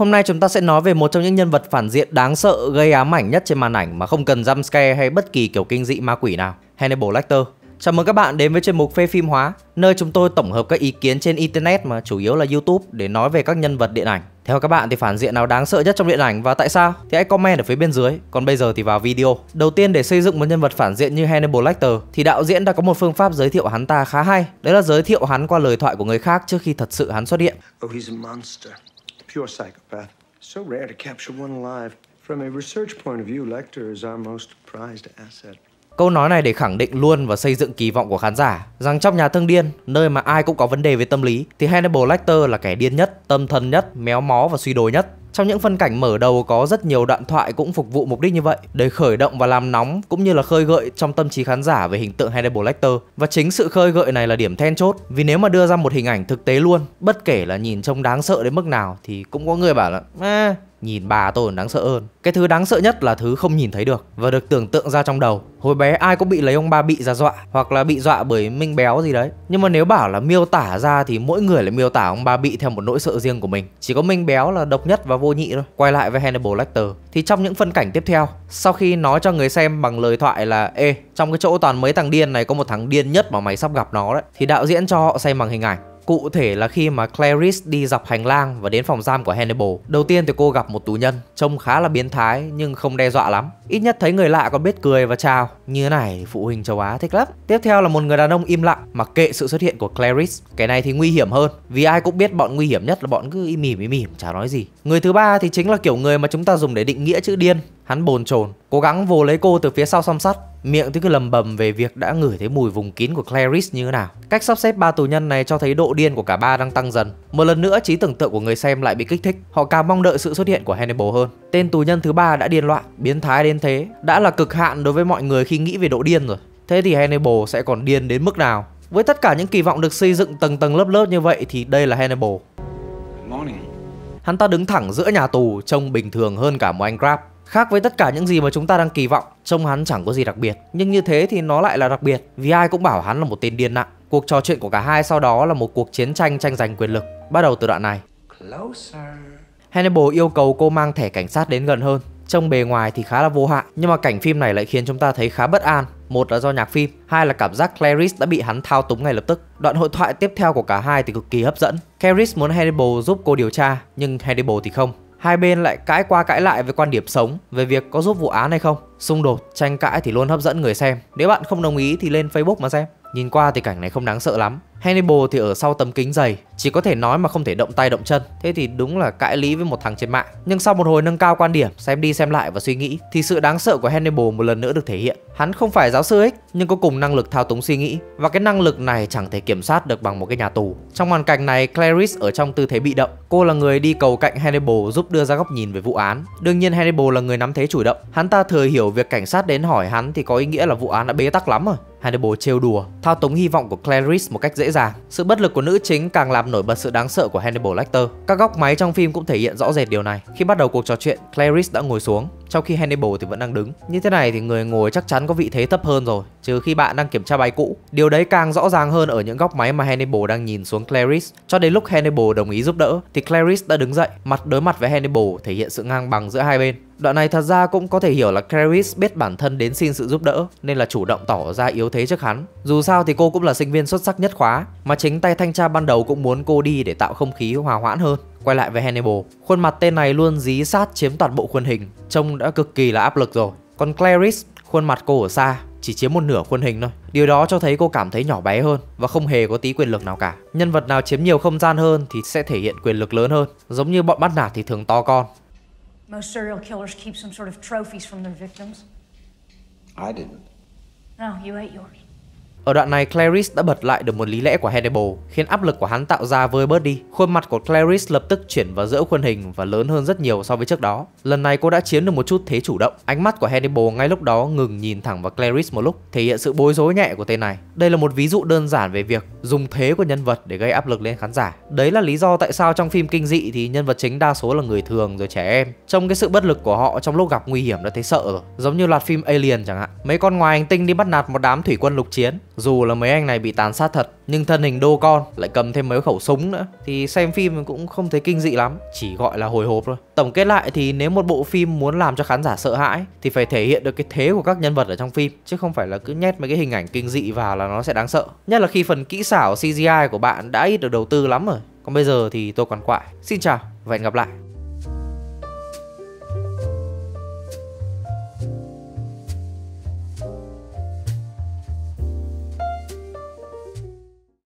Hôm nay chúng ta sẽ nói về một trong những nhân vật phản diện đáng sợ gây ám ảnh nhất trên màn ảnh mà không cần jump scare hay bất kỳ kiểu kinh dị ma quỷ nào, Hannibal Lecter. Chào mừng các bạn đến với chuyên mục phê phim hóa, nơi chúng tôi tổng hợp các ý kiến trên internet mà chủ yếu là YouTube để nói về các nhân vật điện ảnh. Theo các bạn thì phản diện nào đáng sợ nhất trong điện ảnh và tại sao? Thì hãy comment ở phía bên dưới. Còn bây giờ thì vào video. Đầu tiên để xây dựng một nhân vật phản diện như Hannibal Lecter thì đạo diễn đã có một phương pháp giới thiệu hắn ta khá hay. Đấy là giới thiệu hắn qua lời thoại của người khác trước khi thật sự hắn xuất hiện. Oh, he's a monster. pure psychopath. So rare to capture one alive. From a research point of view, Lecter is our most prized asset. Câu nói này để khẳng định luôn và xây dựng kỳ vọng của khán giả rằng trong nhà thương điên, nơi mà ai cũng có vấn đề về tâm lý, thì Hannibal Lecter là kẻ điên nhất, tâm thần nhất, méo mó và suy đồi nhất. Trong những phân cảnh mở đầu có rất nhiều đoạn thoại cũng phục vụ mục đích như vậy để khởi động và làm nóng cũng như là khơi gợi trong tâm trí khán giả về hình tượng Hannibal Lecter và chính sự khơi gợi này là điểm then chốt vì nếu mà đưa ra một hình ảnh thực tế luôn bất kể là nhìn trông đáng sợ đến mức nào thì cũng có người bảo là à, Nhìn bà tôi còn đáng sợ hơn Cái thứ đáng sợ nhất là thứ không nhìn thấy được Và được tưởng tượng ra trong đầu Hồi bé ai cũng bị lấy ông ba bị ra dọa Hoặc là bị dọa bởi minh béo gì đấy Nhưng mà nếu bảo là miêu tả ra Thì mỗi người lại miêu tả ông ba bị theo một nỗi sợ riêng của mình Chỉ có minh béo là độc nhất và vô nhị thôi Quay lại với Hannibal Lecter Thì trong những phân cảnh tiếp theo Sau khi nói cho người xem bằng lời thoại là Ê trong cái chỗ toàn mấy thằng điên này có một thằng điên nhất mà mày sắp gặp nó đấy Thì đạo diễn cho họ xem bằng hình ảnh Cụ thể là khi mà Clarice đi dọc hành lang và đến phòng giam của Hannibal. Đầu tiên thì cô gặp một tù nhân, trông khá là biến thái nhưng không đe dọa lắm. Ít nhất thấy người lạ còn biết cười và chào. Như thế này phụ huynh châu Á thích lắm. Tiếp theo là một người đàn ông im lặng mặc kệ sự xuất hiện của Clarice. Cái này thì nguy hiểm hơn vì ai cũng biết bọn nguy hiểm nhất là bọn cứ im mỉm im mỉm chả nói gì. Người thứ ba thì chính là kiểu người mà chúng ta dùng để định nghĩa chữ điên. Hắn bồn chồn cố gắng vồ lấy cô từ phía sau song sắt, miệng thì cứ lầm bầm về việc đã ngửi thấy mùi vùng kín của Clarice như thế nào. Cách sắp xếp ba tù nhân này cho thấy độ điên của cả ba đang tăng dần. Một lần nữa trí tưởng tượng của người xem lại bị kích thích, họ càng mong đợi sự xuất hiện của Hannibal hơn. Tên tù nhân thứ ba đã điên loạn, biến thái đến thế, đã là cực hạn đối với mọi người khi nghĩ về độ điên rồi. Thế thì Hannibal sẽ còn điên đến mức nào? Với tất cả những kỳ vọng được xây dựng tầng tầng lớp lớp như vậy thì đây là Hannibal. Hắn ta đứng thẳng giữa nhà tù trông bình thường hơn cả một anh grab Khác với tất cả những gì mà chúng ta đang kỳ vọng, trông hắn chẳng có gì đặc biệt. Nhưng như thế thì nó lại là đặc biệt, vì ai cũng bảo hắn là một tên điên nặng. Cuộc trò chuyện của cả hai sau đó là một cuộc chiến tranh tranh giành quyền lực, bắt đầu từ đoạn này. Closer. Hannibal yêu cầu cô mang thẻ cảnh sát đến gần hơn. Trông bề ngoài thì khá là vô hạn, nhưng mà cảnh phim này lại khiến chúng ta thấy khá bất an. Một là do nhạc phim, hai là cảm giác Clarice đã bị hắn thao túng ngay lập tức. Đoạn hội thoại tiếp theo của cả hai thì cực kỳ hấp dẫn. Clarice muốn Hannibal giúp cô điều tra, nhưng Hannibal thì không hai bên lại cãi qua cãi lại về quan điểm sống về việc có giúp vụ án hay không. Xung đột, tranh cãi thì luôn hấp dẫn người xem. Nếu bạn không đồng ý thì lên Facebook mà xem. Nhìn qua thì cảnh này không đáng sợ lắm, Hannibal thì ở sau tấm kính dày, chỉ có thể nói mà không thể động tay động chân. Thế thì đúng là cãi lý với một thằng trên mạng. Nhưng sau một hồi nâng cao quan điểm, xem đi xem lại và suy nghĩ thì sự đáng sợ của Hannibal một lần nữa được thể hiện. Hắn không phải giáo sư ích nhưng có cùng năng lực thao túng suy nghĩ và cái năng lực này chẳng thể kiểm soát được bằng một cái nhà tù. Trong hoàn cảnh này, Clarice ở trong tư thế bị động. Cô là người đi cầu cạnh Hannibal giúp đưa ra góc nhìn về vụ án. Đương nhiên Hannibal là người nắm thế chủ động. Hắn ta thừa hiểu việc cảnh sát đến hỏi hắn thì có ý nghĩa là vụ án đã bế tắc lắm rồi. Hannibal trêu đùa, thao túng hy vọng của Clarice một cách dễ dàng. Sự bất lực của nữ chính càng làm nổi bật sự đáng sợ của Hannibal Lecter. Các góc máy trong phim cũng thể hiện rõ rệt điều này. Khi bắt đầu cuộc trò chuyện, Clarice đã ngồi xuống, trong khi Hannibal thì vẫn đang đứng. Như thế này thì người ngồi chắc chắn có vị thế thấp hơn rồi, trừ khi bạn đang kiểm tra bài cũ. Điều đấy càng rõ ràng hơn ở những góc máy mà Hannibal đang nhìn xuống Clarice. Cho đến lúc Hannibal đồng ý giúp đỡ thì Clarice đã đứng dậy, mặt đối mặt với Hannibal thể hiện sự ngang bằng giữa hai bên. Đoạn này thật ra cũng có thể hiểu là Clarice biết bản thân đến xin sự giúp đỡ nên là chủ động tỏ ra yếu thế trước hắn. Dù sao thì cô cũng là sinh viên xuất sắc nhất khóa, mà chính tay thanh tra ban đầu cũng muốn cô đi để tạo không khí hòa hoãn hơn. Quay lại với Hannibal, khuôn mặt tên này luôn dí sát chiếm toàn bộ khuôn hình, trông đã cực kỳ là áp lực rồi. Còn Clarice, khuôn mặt cô ở xa, chỉ chiếm một nửa khuôn hình thôi. Điều đó cho thấy cô cảm thấy nhỏ bé hơn và không hề có tí quyền lực nào cả. Nhân vật nào chiếm nhiều không gian hơn thì sẽ thể hiện quyền lực lớn hơn. Giống như bọn bắt nạt thì thường to con, Most serial killers keep some sort of trophies from their victims. I didn't. No, you ate yours. Ở đoạn này Clarice đã bật lại được một lý lẽ của Hannibal, khiến áp lực của hắn tạo ra vơi bớt đi. Khuôn mặt của Clarice lập tức chuyển vào giữa khuôn hình và lớn hơn rất nhiều so với trước đó. Lần này cô đã chiếm được một chút thế chủ động. Ánh mắt của Hannibal ngay lúc đó ngừng nhìn thẳng vào Clarice một lúc, thể hiện sự bối rối nhẹ của tên này. Đây là một ví dụ đơn giản về việc dùng thế của nhân vật để gây áp lực lên khán giả. Đấy là lý do tại sao trong phim kinh dị thì nhân vật chính đa số là người thường rồi trẻ em. Trong cái sự bất lực của họ trong lúc gặp nguy hiểm đã thấy sợ rồi. Giống như loạt phim Alien chẳng hạn. Mấy con ngoài hành tinh đi bắt nạt một đám thủy quân lục chiến dù là mấy anh này bị tàn sát thật Nhưng thân hình đô con lại cầm thêm mấy khẩu súng nữa Thì xem phim cũng không thấy kinh dị lắm Chỉ gọi là hồi hộp thôi Tổng kết lại thì nếu một bộ phim muốn làm cho khán giả sợ hãi Thì phải thể hiện được cái thế của các nhân vật ở trong phim Chứ không phải là cứ nhét mấy cái hình ảnh kinh dị vào là nó sẽ đáng sợ Nhất là khi phần kỹ xảo CGI của bạn đã ít được đầu tư lắm rồi Còn bây giờ thì tôi còn quại Xin chào và hẹn gặp lại